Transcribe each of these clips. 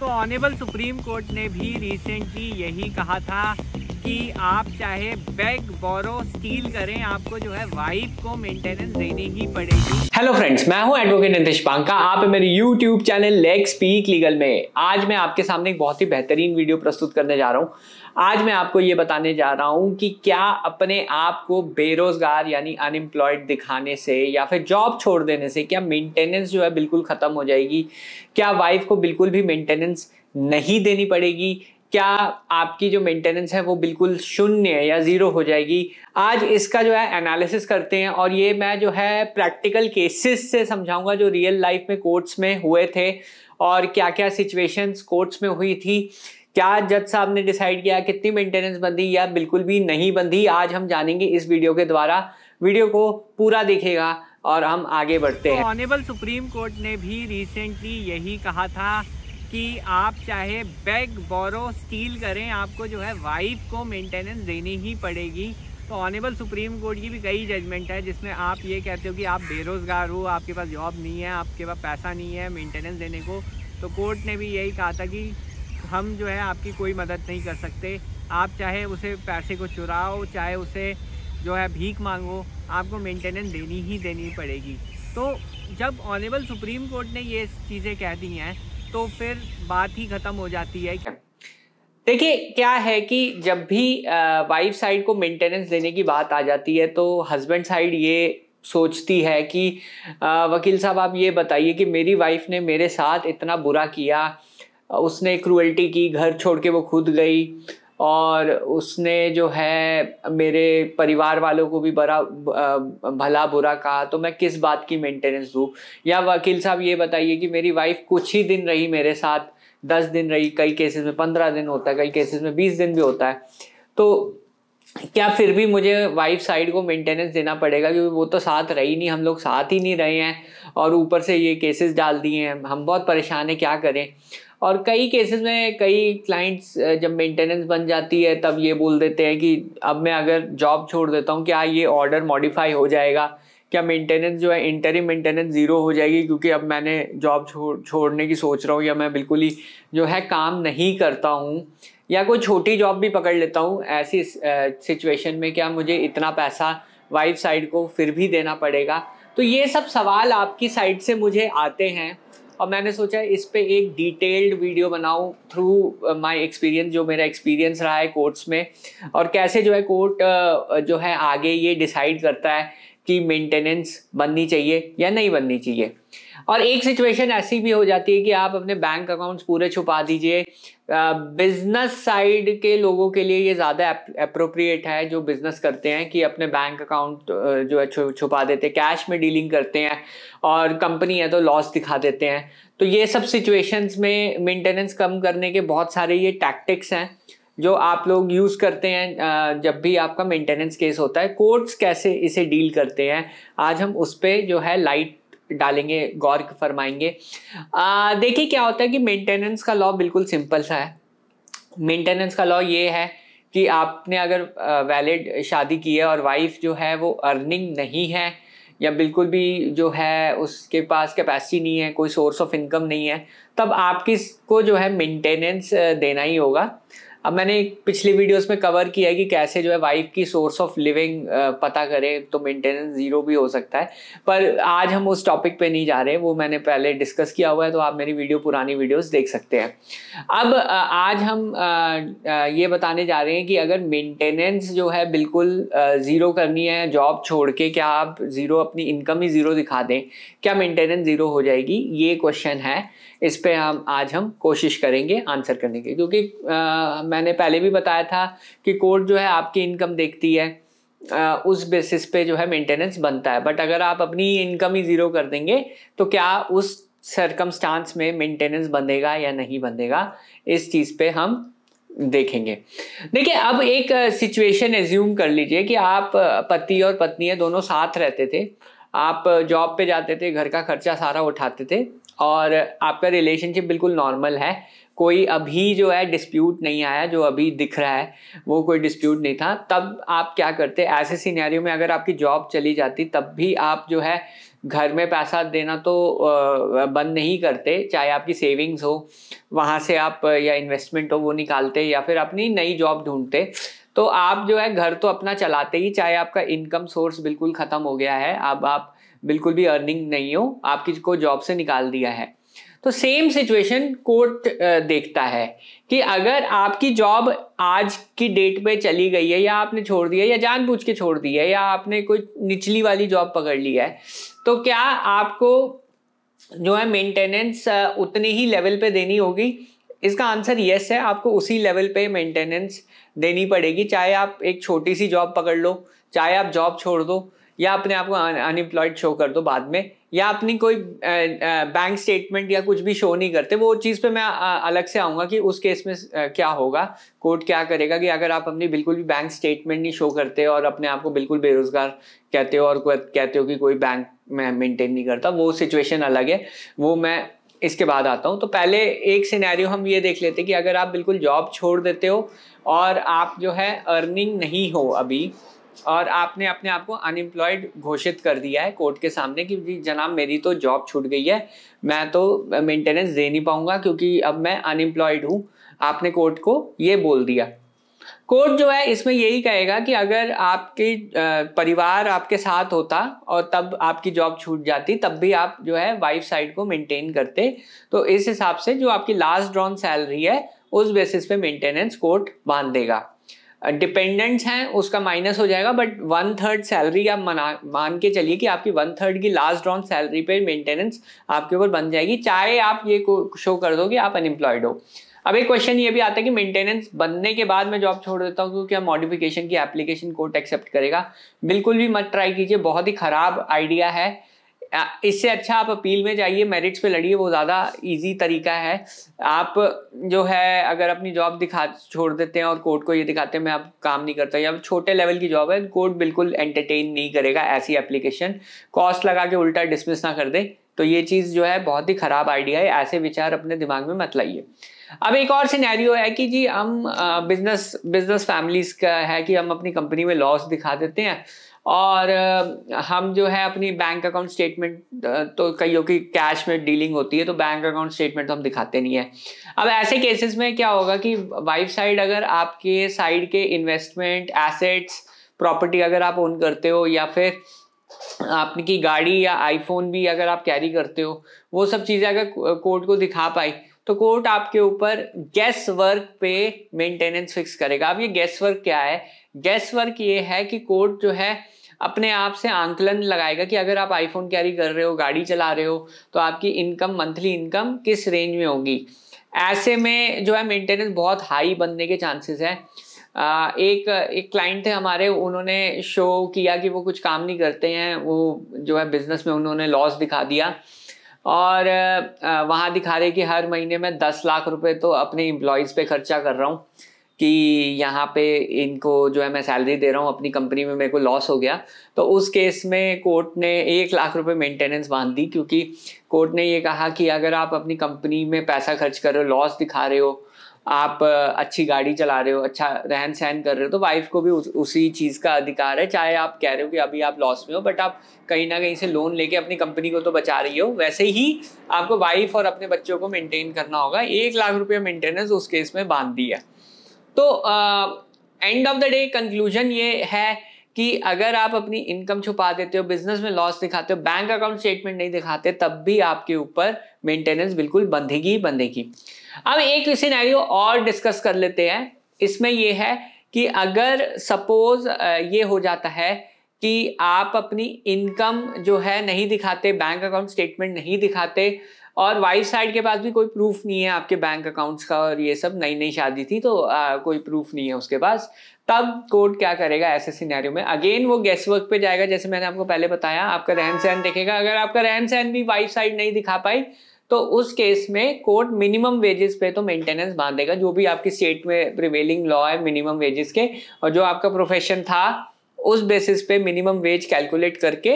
तो honourable supreme court ने भी रिसेंटली यही कहा था कि आप चाहे बैग बोरो स्टील करें आपको जो है वाइफ को मेंटेनेंस देनी ही पड़ेगी हेलो फ्रेंड्स मैं हूं एडवोकेट नितेश पांका आप मेरे YouTube channel leg speak legal में आज मैं आपके सामने एक बहुत ही बेहतरीन वीडियो प्रस्तुत करने जा रहा हूं आज मैं आपको ये बताने जा रहा हूँ कि क्या अपने आप को बेरोजगार यानी अनएम्प्लॉयड दिखाने से या फिर जॉब छोड़ देने से क्या मेंटेनेंस जो है बिल्कुल ख़त्म हो जाएगी क्या वाइफ को बिल्कुल भी मेंटेनेंस नहीं देनी पड़ेगी क्या आपकी जो मेंटेनेंस है वो बिल्कुल शून्य है या ज़ीरो हो जाएगी आज इसका जो है एनालिसिस करते हैं और ये मैं जो है प्रैक्टिकल केसेस से समझाऊंगा जो रियल लाइफ में कोर्ट्स में हुए थे और क्या क्या सिचुएशंस कोर्ट्स में हुई थी क्या जज साहब ने डिसाइड किया कितनी मेंटेनेंस बंधी या बिल्कुल भी नहीं बंधी आज हम जानेंगे इस वीडियो के द्वारा वीडियो को पूरा देखेगा और हम आगे बढ़ते हैं ऑनेबल सुप्रीम कोर्ट ने भी रिसेंटली यही कहा था कि आप चाहे बैग बोरो स्टील करें आपको जो है वाइफ को मेंटेनेंस देनी ही पड़ेगी तो ऑनेबल सुप्रीम कोर्ट की भी कई जजमेंट है जिसमें आप ये कहते हो कि आप बेरोज़गार हो आपके पास जॉब नहीं है आपके पास पैसा नहीं है मेंटेनेंस देने को तो कोर्ट ने भी यही कहा था कि हम जो है आपकी कोई मदद नहीं कर सकते आप चाहे उसे पैसे को चुराओ चाहे उसे जो है भीख मांगो आपको मेंटेनेंस देनी ही देनी पड़ेगी तो जब ऑनेबल सुप्रीम कोर्ट ने ये चीज़ें कह दी हैं तो फिर बात ही ख़त्म हो जाती है देखिए क्या है कि जब भी वाइफ साइड को मेंटेनेंस देने की बात आ जाती है तो हस्बैंड साइड ये सोचती है कि आ, वकील साहब आप ये बताइए कि मेरी वाइफ ने मेरे साथ इतना बुरा किया उसने क्रूअल्टी की घर छोड़ के वो खुद गई और उसने जो है मेरे परिवार वालों को भी बड़ा भला बुरा कहा तो मैं किस बात की मेंटेनेंस दूँ या वकील साहब ये बताइए कि मेरी वाइफ कुछ ही दिन रही मेरे साथ दस दिन रही कई केसेस में पंद्रह दिन होता है कई केसेस में बीस दिन भी होता है तो क्या फिर भी मुझे वाइफ साइड को मेंटेनेंस देना पड़ेगा क्योंकि वो तो साथ रही नहीं हम लोग साथ ही नहीं रहे हैं और ऊपर से ये केसेस डाल दिए हैं हम बहुत परेशान हैं क्या करें और कई केसेस में कई क्लाइंट्स जब मेंटेनेंस बन जाती है तब ये बोल देते हैं कि अब मैं अगर जॉब छोड़ देता हूँ क्या ये ऑर्डर मॉडिफाई हो जाएगा क्या मेंटेनेंस जो है इंटरिम मेंटेनेंस ज़ीरो हो जाएगी क्योंकि अब मैंने जॉब छोड़ छोड़ने की सोच रहा हूँ या मैं बिल्कुल ही जो है काम नहीं करता हूँ या कोई छोटी जॉब भी पकड़ लेता हूँ ऐसी सिचुएशन में क्या मुझे इतना पैसा वाइफ साइड को फिर भी देना पड़ेगा तो ये सब सवाल आपकी साइड से मुझे आते हैं और मैंने सोचा इस पर एक डिटेल्ड वीडियो बनाऊँ थ्रू माय एक्सपीरियंस जो मेरा एक्सपीरियंस रहा है कोर्ट्स में और कैसे जो है कोर्ट uh, जो है आगे ये डिसाइड करता है की मेंटेनेंस बननी चाहिए या नहीं बननी चाहिए और एक सिचुएशन ऐसी भी हो जाती है कि आप अपने बैंक अकाउंट्स पूरे छुपा दीजिए बिजनेस साइड के लोगों के लिए ये ज़्यादा अप्रोप्रिएट है जो बिजनेस करते हैं कि अपने बैंक अकाउंट जो है छु, छुपा देते हैं कैश में डीलिंग करते हैं और कंपनी है तो लॉस दिखा देते हैं तो ये सब सिचुएशंस में मेंटेनेंस कम करने के बहुत सारे ये टैक्टिक्स हैं जो आप लोग यूज़ करते हैं जब भी आपका मेंटेनेंस केस होता है कोर्ट्स कैसे इसे डील करते हैं आज हम उस पर जो है लाइट डालेंगे गौर फरमाएंगे देखिए क्या होता है कि मेंटेनेंस का लॉ बिल्कुल सिंपल सा है मेंटेनेंस का लॉ ये है कि आपने अगर वैलिड शादी की है और वाइफ जो है वो अर्निंग नहीं है या बिल्कुल भी जो है उसके पास कैपेसिटी नहीं है कोई सोर्स ऑफ इनकम नहीं है तब आपकी को जो है मेंटेनेंस देना ही होगा अब मैंने पिछली वीडियोस में कवर किया है कि कैसे जो है वाइफ की सोर्स ऑफ लिविंग पता करें तो मेंटेनेंस जीरो भी हो सकता है पर आज हम उस टॉपिक पे नहीं जा रहे वो मैंने पहले डिस्कस किया हुआ है तो आप मेरी वीडियो पुरानी वीडियोस देख सकते हैं अब आज हम ये बताने जा रहे हैं कि अगर मेंटेनेंस जो है बिल्कुल ज़ीरो करनी है जॉब छोड़ के क्या आप ज़ीरो अपनी इनकम ही ज़ीरो दिखा दें क्या मेंटेनेंस ज़ीरो हो जाएगी ये क्वेश्चन है इस पर हम आज हम कोशिश करेंगे आंसर करने की क्योंकि आ, मैंने पहले भी बताया था कि कोर्ट जो है आपकी इनकम देखती है आ, उस बेसिस पे जो है मेंटेनेंस बनता है बट अगर आप अपनी इनकम ही ज़ीरो कर देंगे तो क्या उस सरकमस्टांस में मेंटेनेंस बंधेगा या नहीं बंधेगा इस चीज़ पे हम देखेंगे देखिए अब एक सिचुएशन एज्यूम कर लीजिए कि आप पति और पत्नी है दोनों साथ रहते थे आप जॉब पे जाते थे घर का खर्चा सारा उठाते थे और आपका रिलेशनशिप बिल्कुल नॉर्मल है कोई अभी जो है डिस्प्यूट नहीं आया जो अभी दिख रहा है वो कोई डिस्प्यूट नहीं था तब आप क्या करते ऐसे सीनारियों में अगर आपकी जॉब चली जाती तब भी आप जो है घर में पैसा देना तो बंद नहीं करते चाहे आपकी सेविंग्स हो वहाँ से आप या इन्वेस्टमेंट हो वो निकालते या फिर अपनी नई जॉब ढूंढते तो आप जो है घर तो अपना चलाते ही चाहे आपका इनकम सोर्स बिल्कुल ख़त्म हो गया है अब आप बिल्कुल भी अर्निंग नहीं हो आपकी को जॉब से निकाल दिया है तो सेम सिचुएशन कोर्ट देखता है कि अगर आपकी जॉब आज की डेट पे चली गई है या आपने छोड़ दिया या जानबूझ के छोड़ दी है या आपने कोई निचली वाली जॉब पकड़ ली है तो क्या आपको जो है मेंटेनेंस उतने ही लेवल पे देनी होगी इसका आंसर यस है आपको उसी लेवल पे मेंटेनेंस देनी पड़ेगी चाहे आप एक छोटी सी जॉब पकड़ लो चाहे आप जॉब छोड़ दो या अपने आप को अनएम्प्लॉयड शो कर दो बाद में या अपनी कोई बैंक स्टेटमेंट या कुछ भी शो नहीं करते वो चीज़ पे मैं अलग से आऊँगा कि उस केस में क्या होगा कोर्ट क्या करेगा कि अगर आप अपनी बिल्कुल भी बैंक स्टेटमेंट नहीं शो करते और अपने आप को बिल्कुल बेरोजगार कहते हो और कहते हो कि कोई बैंक मैं मेनटेन नहीं करता वो सिचुएशन अलग है वो मैं इसके बाद आता हूँ तो पहले एक सिनेरियो हम ये देख लेते कि अगर आप बिल्कुल जॉब छोड़ देते हो और आप जो है अर्निंग नहीं हो अभी और आपने अपने आप को अनएम्प्लॉयड घोषित कर दिया है कोर्ट के सामने कि जी जनाब मेरी तो जॉब छूट गई है मैं तो मेंटेनेंस दे नहीं पाऊंगा क्योंकि अब मैं अनएम्प्लॉयड हूँ आपने कोर्ट को ये बोल दिया कोर्ट जो है इसमें यही कहेगा कि अगर आपके परिवार आपके साथ होता और तब आपकी जॉब छूट जाती तब भी आप जो है वाइफ साइड को मेंटेन करते तो इस हिसाब से जो आपकी लास्ट ड्रॉन सैलरी है उस बेसिस पे मेंटेनेंस कोर्ट बांध देगा डिपेंडेंट्स हैं उसका माइनस हो जाएगा बट वन थर्ड सैलरी आप मना मान के चलिए कि आपकी वन थर्ड की लास्ट राउंड सैलरी पे मेंटेनेंस आपके ऊपर बन जाएगी चाहे आप ये शो कर दो कि आप अनएम्प्लॉयड हो अब एक क्वेश्चन ये भी आता है कि मेंटेनेंस बनने के बाद मैं जॉब छोड़ देता हूँ क्योंकि मॉडिफिकेशन की एप्लीकेशन कोर्ट एक्सेप्ट करेगा बिल्कुल भी मत ट्राई कीजिए बहुत ही खराब आइडिया है इससे अच्छा आप अपील में जाइए मेरिट्स पे लड़िए वो ज़्यादा इजी तरीका है आप जो है अगर अपनी जॉब दिखा छोड़ देते हैं और कोर्ट को ये दिखाते हैं मैं आप काम नहीं करता या छोटे लेवल की जॉब है कोर्ट बिल्कुल एंटरटेन नहीं करेगा ऐसी एप्लीकेशन कॉस्ट लगा के उल्टा डिसमिस ना कर दे तो ये चीज़ जो है बहुत ही ख़राब आइडिया है ऐसे विचार अपने दिमाग में मत लाइए अब एक और सिनेरियो है कि जी हम बिजनेस बिजनेस फैमिलीज का है कि हम अपनी कंपनी में लॉस दिखा देते हैं और हम जो है अपनी बैंक अकाउंट स्टेटमेंट तो कईयों की कैश में डीलिंग होती है तो बैंक अकाउंट स्टेटमेंट तो हम दिखाते नहीं है अब ऐसे केसेस में क्या होगा कि वाइफ साइड अगर आपके साइड के इन्वेस्टमेंट एसेट्स प्रॉपर्टी अगर आप ओन करते हो या फिर आपकी गाड़ी या आईफोन भी अगर आप कैरी करते हो वो सब चीज़ें अगर कोर्ट को दिखा पाई तो कोर्ट आपके ऊपर गैस वर्क पे मेंटेनेंस फिक्स करेगा अब ये गैस वर्क क्या है गैस वर्क ये है कि कोर्ट जो है अपने आप से आंकलन लगाएगा कि अगर आप आईफोन कैरी कर रहे हो गाड़ी चला रहे हो तो आपकी इनकम मंथली इनकम किस रेंज में होगी ऐसे में जो है मेंटेनेंस बहुत हाई बनने के चांसेस हैं एक एक क्लाइंट थे हमारे उन्होंने शो किया कि वो कुछ काम नहीं करते हैं वो जो है बिजनेस में उन्होंने लॉस दिखा दिया और वहाँ दिखा रहे कि हर महीने में दस लाख रुपए तो अपने एम्प्लॉयज़ पे खर्चा कर रहा हूँ कि यहाँ पे इनको जो है मैं सैलरी दे रहा हूँ अपनी कंपनी में मेरे को लॉस हो गया तो उस केस में कोर्ट ने एक लाख रुपए मेंटेनेंस बांध दी क्योंकि कोर्ट ने ये कहा कि अगर आप अपनी कंपनी में पैसा खर्च कर रहे हो लॉस दिखा रहे हो आप अच्छी गाड़ी चला रहे हो अच्छा रहन सहन कर रहे हो तो वाइफ को भी उस, उसी चीज़ का अधिकार है चाहे आप कह रहे हो कि अभी आप लॉस में हो बट आप कहीं ना कहीं से लोन लेके अपनी कंपनी को तो बचा रही हो वैसे ही आपको वाइफ और अपने बच्चों को मेंटेन करना होगा एक लाख रुपये मेंटेनेंस उस केस में बांध दिया तो end of the day conclusion ये है कि अगर आप अपनी इनकम छुपा देते हो बिजनेस में लॉस दिखाते हो बैंक अकाउंट स्टेटमेंट नहीं दिखाते तब भी आपके ऊपर मेंटेनेंस बिल्कुल बंधेगी ही बंधेगी अब एक सिनेरियो और डिस्कस कर लेते हैं इसमें यह है कि अगर सपोज ये हो जाता है कि आप अपनी इनकम जो है नहीं दिखाते बैंक अकाउंट स्टेटमेंट नहीं दिखाते और वाइफ साइड के पास भी कोई प्रूफ नहीं है आपके बैंक अकाउंट्स का और ये सब नई नई शादी थी तो आ, कोई प्रूफ नहीं है उसके पास तब कोर्ट क्या करेगा ऐसे सिनेरियो में अगेन वो गेस्ट वर्क पे जाएगा जैसे मैंने आपको पहले बताया आपका रहन सहन देखेगा अगर आपका रहन सहन भी वाइफ साइड नहीं दिखा पाई तो उस केस में कोर्ट मिनिमम वेजेस पे तो मेंटेनेंस बांधेगा जो भी आपकी स्टेट में प्रिवेलिंग लॉ है मिनिमम वेजेस के और जो आपका प्रोफेशन था उस बेसिस पे मिनिमम वेज कैलकुलेट करके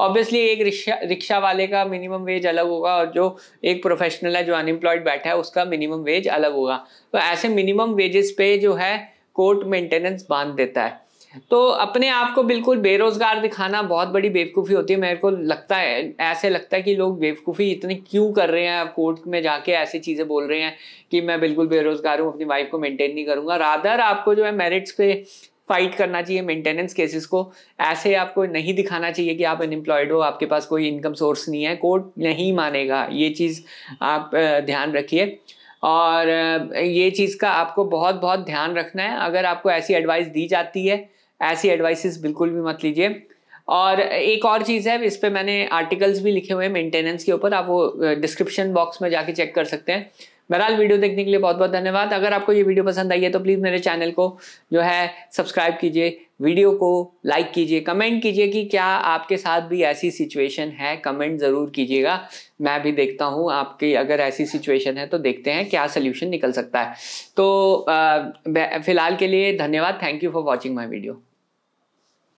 ऑब्वियसली एक रिक्शा रिक्शा वाले का मिनिमम वेज अलग होगा और जो एक प्रोफेशनल है जो अनएम्प्लॉयड बैठा है उसका मिनिमम वेज अलग होगा तो ऐसे मिनिमम वेजेस पे जो है कोर्ट मेंटेनेंस बांध देता है तो अपने आप को बिल्कुल बेरोजगार दिखाना बहुत बड़ी बेवकूफ़ी होती है मेरे को लगता है ऐसे लगता है कि लोग बेवकूफ़ी इतनी क्यों कर रहे हैं कोर्ट में जाके ऐसी चीज़ें बोल रहे हैं कि मैं बिल्कुल बेरोजगार हूँ अपनी वाइफ को मेंटेन नहीं करूँगा रादर आपको जो है मेरिट्स पे फाइट करना चाहिए मेंटेनेंस केसेस को ऐसे आपको नहीं दिखाना चाहिए कि आप अनएम्प्लॉयड हो आपके पास कोई इनकम सोर्स नहीं है कोर्ट नहीं मानेगा ये चीज़ आप ध्यान रखिए और ये चीज़ का आपको बहुत बहुत ध्यान रखना है अगर आपको ऐसी एडवाइस दी जाती है ऐसी एडवाइसेस बिल्कुल भी मत लीजिए और एक और चीज़ है इस पर मैंने आर्टिकल्स भी लिखे हुए हैं मेंटेनेंस के ऊपर आप वो डिस्क्रिप्शन बॉक्स में जाके चेक कर सकते हैं बहरहाल वीडियो देखने के लिए बहुत बहुत धन्यवाद अगर आपको ये वीडियो पसंद आई है तो प्लीज़ मेरे चैनल को जो है सब्सक्राइब कीजिए वीडियो को लाइक कीजिए कमेंट कीजिए कि क्या आपके साथ भी ऐसी सिचुएशन है कमेंट ज़रूर कीजिएगा मैं भी देखता हूँ आपकी अगर ऐसी सिचुएशन है तो देखते हैं क्या सोल्यूशन निकल सकता है तो फ़िलहाल के लिए धन्यवाद thank you for watching my video